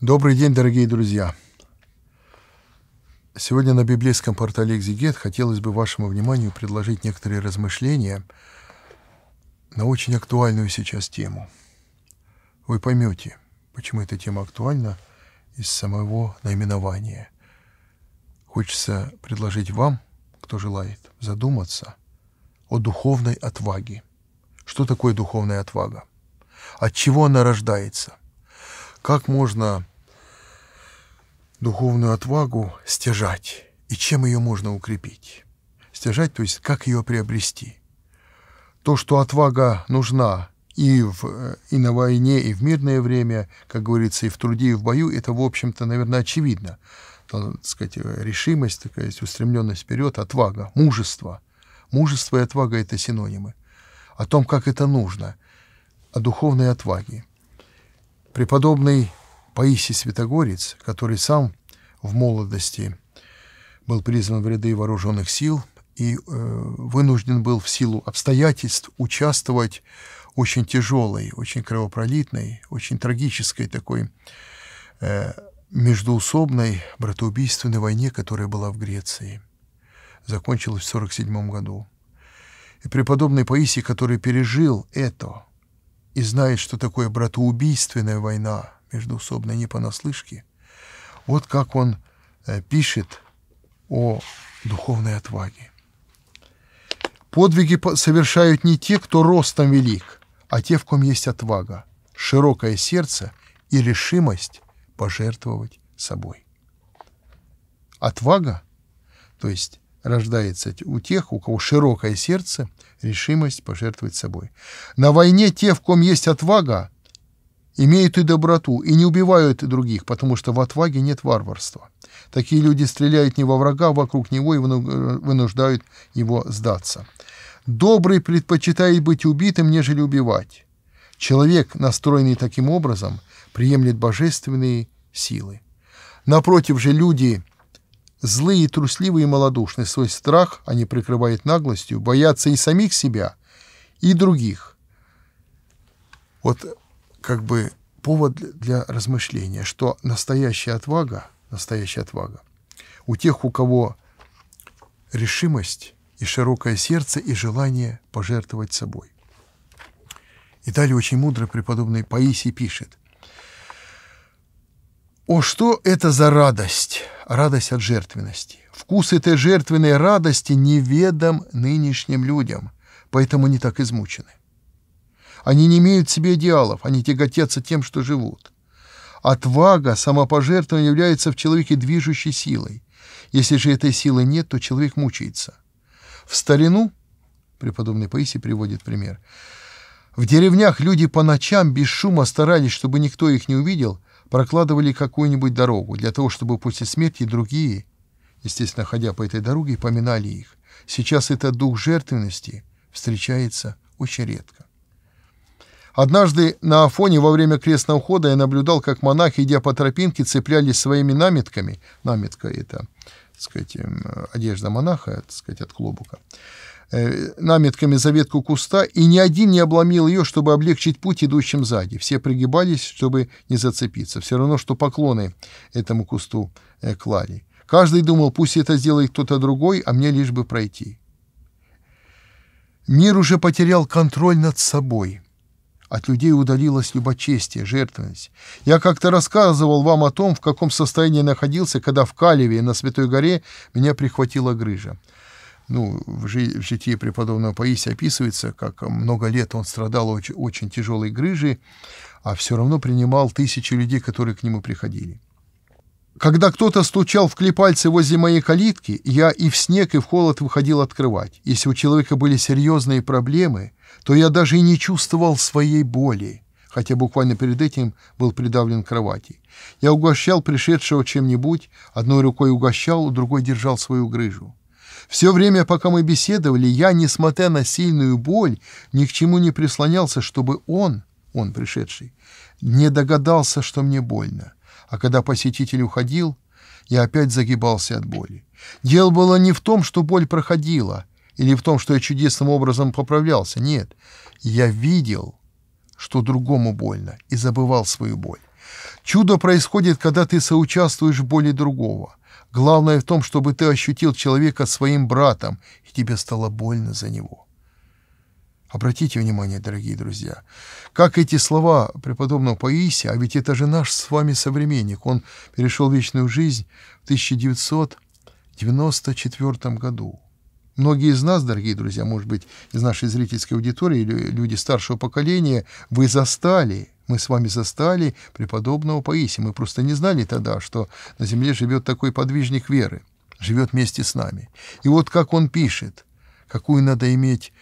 Добрый день, дорогие друзья! Сегодня на библейском портале «Экзегет» хотелось бы вашему вниманию предложить некоторые размышления на очень актуальную сейчас тему. Вы поймете, почему эта тема актуальна из самого наименования. Хочется предложить вам, кто желает, задуматься о духовной отваге. Что такое духовная отвага? От чего она рождается? Как можно духовную отвагу стяжать и чем ее можно укрепить. Стяжать, то есть как ее приобрести. То, что отвага нужна и, в, э, и на войне, и в мирное время, как говорится, и в труде, и в бою, это, в общем-то, наверное, очевидно. Там, так сказать, э, решимость, такая устремленность вперед, отвага, мужество. Мужество и отвага — это синонимы. О том, как это нужно, о духовной отваге. Преподобный Паисий Святогорец, который сам в молодости был призван в ряды вооруженных сил и э, вынужден был в силу обстоятельств участвовать в очень тяжелой, очень кровопролитной, очень трагической такой э, междуусобной братоубийственной войне, которая была в Греции. Закончилась в 1947 году. И преподобный Паисий, который пережил это и знает, что такое братоубийственная война – междуусобно не понаслышке. Вот как он э, пишет о духовной отваге. Подвиги совершают не те, кто ростом велик, а те, в ком есть отвага, широкое сердце и решимость пожертвовать собой. Отвага, то есть рождается у тех, у кого широкое сердце, решимость пожертвовать собой. На войне те, в ком есть отвага, имеют и доброту, и не убивают других, потому что в отваге нет варварства. Такие люди стреляют не во врага, а вокруг него и э, вынуждают его сдаться. Добрый предпочитает быть убитым, нежели убивать. Человек, настроенный таким образом, приемлет божественные силы. Напротив же люди злые, трусливые и малодушны. Свой страх они прикрывают наглостью, боятся и самих себя, и других. Вот как бы повод для размышления, что настоящая отвага, настоящая отвага у тех, у кого решимость и широкое сердце и желание пожертвовать собой. И далее очень мудро преподобный Паисий пишет. «О, что это за радость, радость от жертвенности! Вкус этой жертвенной радости неведом нынешним людям, поэтому не так измучены. Они не имеют в себе идеалов, они тяготятся тем, что живут. Отвага, самопожертвование является в человеке движущей силой. Если же этой силы нет, то человек мучается. В старину, преподобный Паисий приводит пример, в деревнях люди по ночам без шума старались, чтобы никто их не увидел, прокладывали какую-нибудь дорогу для того, чтобы после смерти другие, естественно, ходя по этой дороге, поминали их. Сейчас этот дух жертвенности встречается очень редко. Однажды на Афоне во время крестного хода я наблюдал, как монахи, идя по тропинке, цеплялись своими намитками. Намитка это, так сказать, эм, одежда монаха, так сказать, от клобука э, Намитками за ветку куста, и ни один не обломил ее, чтобы облегчить путь идущим сзади. Все пригибались, чтобы не зацепиться. Все равно, что поклоны этому кусту э, клали. Каждый думал, пусть это сделает кто-то другой, а мне лишь бы пройти. Мир уже потерял контроль над собой. От людей удалилось любочестие, жертвенность. Я как-то рассказывал вам о том, в каком состоянии находился, когда в Калеве на Святой горе меня прихватила грыжа. Ну, в, житии преподобного Паисия описывается, как много лет он страдал очень, очень тяжелой грыжей, а все равно принимал тысячи людей, которые к нему приходили. Когда кто-то стучал в клепальце возле моей калитки, я и в снег, и в холод выходил открывать. Если у человека были серьезные проблемы – то я даже и не чувствовал своей боли, хотя буквально перед этим был придавлен к кровати. Я угощал пришедшего чем-нибудь, одной рукой угощал, другой держал свою грыжу. Все время, пока мы беседовали, я, несмотря на сильную боль, ни к чему не прислонялся, чтобы он, он пришедший, не догадался, что мне больно. А когда посетитель уходил, я опять загибался от боли. Дело было не в том, что боль проходила, или в том, что я чудесным образом поправлялся. Нет, я видел, что другому больно, и забывал свою боль. Чудо происходит, когда ты соучаствуешь в боли другого. Главное в том, чтобы ты ощутил человека своим братом, и тебе стало больно за него. Обратите внимание, дорогие друзья, как эти слова преподобного Паисия, а ведь это же наш с вами современник, он перешел в вечную жизнь в 1994 году. Многие из нас, дорогие друзья, может быть, из нашей зрительской аудитории, люди старшего поколения, вы застали, мы с вами застали преподобного Паисия. Мы просто не знали тогда, что на земле живет такой подвижник веры, живет вместе с нами. И вот как он пишет, какую надо иметь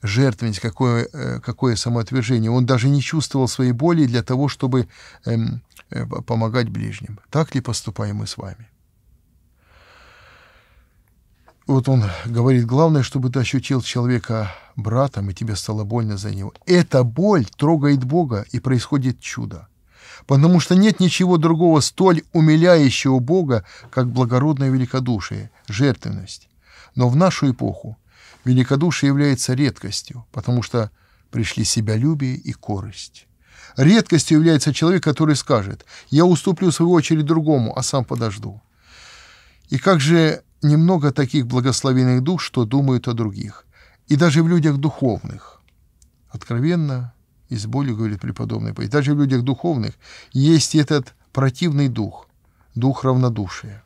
жертвенность, какое, э, какое самоотвержение. Он даже не чувствовал своей боли для того, чтобы эм, э, помогать ближним. Так ли поступаем мы с вами? Вот он говорит, главное, чтобы ты ощутил человека братом, и тебе стало больно за него. Эта боль трогает Бога, и происходит чудо. Потому что нет ничего другого столь умиляющего Бога, как благородное великодушие, жертвенность. Но в нашу эпоху великодушие является редкостью, потому что пришли себялюбие и корость. Редкостью является человек, который скажет, я уступлю свою очередь другому, а сам подожду. И как же немного таких благословенных душ, что думают о других, и даже в людях духовных. Откровенно и с болью говорит преподобный Павел. Даже в людях духовных есть этот противный дух, дух равнодушия.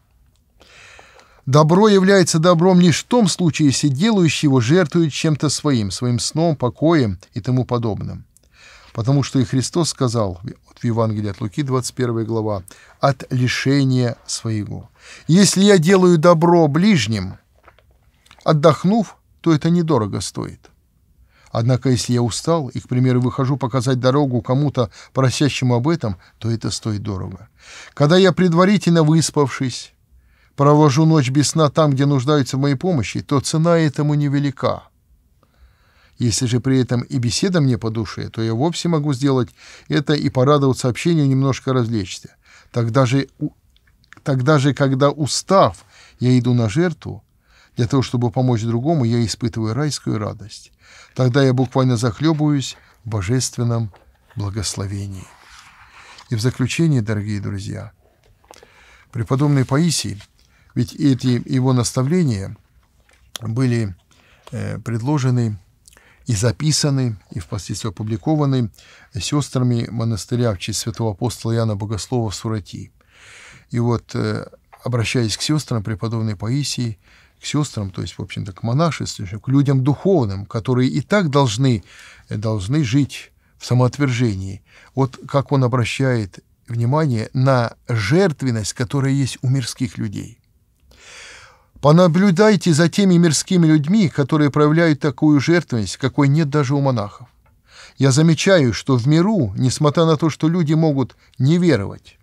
Добро является добром лишь в том случае, если делающий его жертвует чем-то своим, своим сном, покоем и тому подобным потому что и Христос сказал, в Евангелии от Луки, 21 глава, «от лишения своего». Если я делаю добро ближним, отдохнув, то это недорого стоит. Однако, если я устал и, к примеру, выхожу показать дорогу кому-то, просящему об этом, то это стоит дорого. Когда я предварительно выспавшись, провожу ночь без сна там, где нуждаются в моей помощи, то цена этому невелика. Если же при этом и беседа мне по душе, то я вовсе могу сделать это и порадоваться общению, немножко развлечься. Тогда же, тогда же когда устав, я иду на жертву, для того, чтобы помочь другому, я испытываю райскую радость. Тогда я буквально захлебываюсь в божественном благословении. И в заключение, дорогие друзья, преподобный Паисий, ведь эти его наставления были э, предложены и записаны, и впоследствии опубликованы сестрами монастыря в честь святого апостола Иоанна Богослова в Сурати. И вот, э, обращаясь к сестрам преподобной Паисии, к сестрам, то есть, в общем-то, к монашеству, к людям духовным, которые и так должны, э, должны жить в самоотвержении. Вот как он обращает внимание на жертвенность, которая есть у мирских людей. Понаблюдайте за теми мирскими людьми, которые проявляют такую жертвенность, какой нет даже у монахов. Я замечаю, что в миру, несмотря на то, что люди могут не веровать,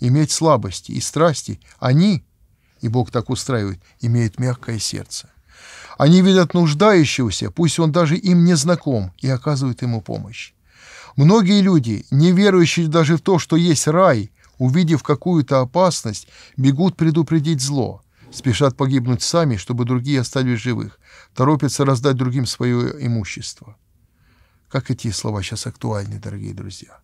иметь слабости и страсти, они, и Бог так устраивает, имеют мягкое сердце. Они видят нуждающегося, пусть он даже им не знаком, и оказывают ему помощь. Многие люди, не верующие даже в то, что есть рай, увидев какую-то опасность, бегут предупредить зло спешат погибнуть сами, чтобы другие остались живых, торопятся раздать другим свое имущество. Как эти слова сейчас актуальны, дорогие друзья?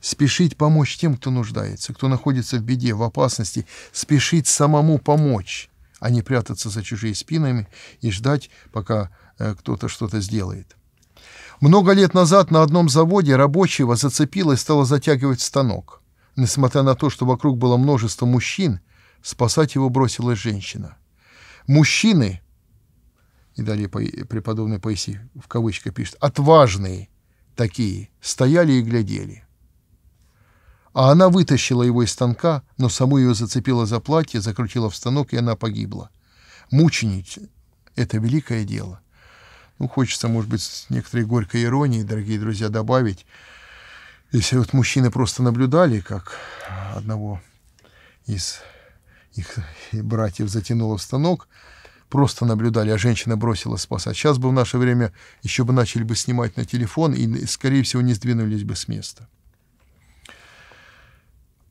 Спешить помочь тем, кто нуждается, кто находится в беде, в опасности, спешить самому помочь, а не прятаться за чужие спинами и ждать, пока э, кто-то что-то сделает. Много лет назад на одном заводе рабочего зацепило и стало затягивать станок. Несмотря на то, что вокруг было множество мужчин, Спасать его бросилась женщина. Мужчины, и далее преподобный Паисий в кавычках пишет, отважные такие, стояли и глядели. А она вытащила его из станка, но саму ее зацепила за платье, закрутила в станок, и она погибла. Мученить — это великое дело. Ну, хочется, может быть, с некоторой горькой иронией, дорогие друзья, добавить. Если вот мужчины просто наблюдали, как одного из их и братьев затянуло в станок, просто наблюдали, а женщина бросила спасать. Сейчас бы в наше время еще бы начали бы снимать на телефон и, скорее всего, не сдвинулись бы с места.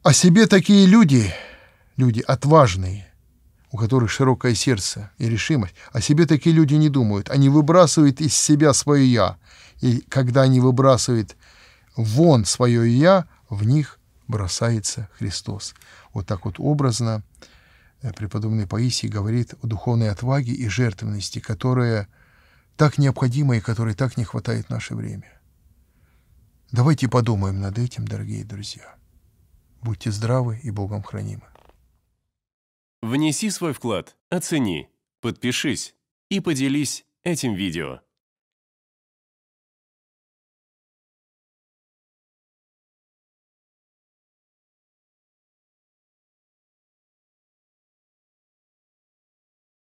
О себе такие люди, люди отважные, у которых широкое сердце и решимость, о себе такие люди не думают. Они выбрасывают из себя свое «я». И когда они выбрасывают вон свое «я», в них бросается Христос. Вот так вот образно – Э, преподобный Паисий говорит о духовной отваге и жертвенности, которая так необходима и которой так не хватает в наше время. Давайте подумаем над этим, дорогие друзья. Будьте здравы и Богом хранимы. Внеси свой вклад, оцени, подпишись и поделись этим видео.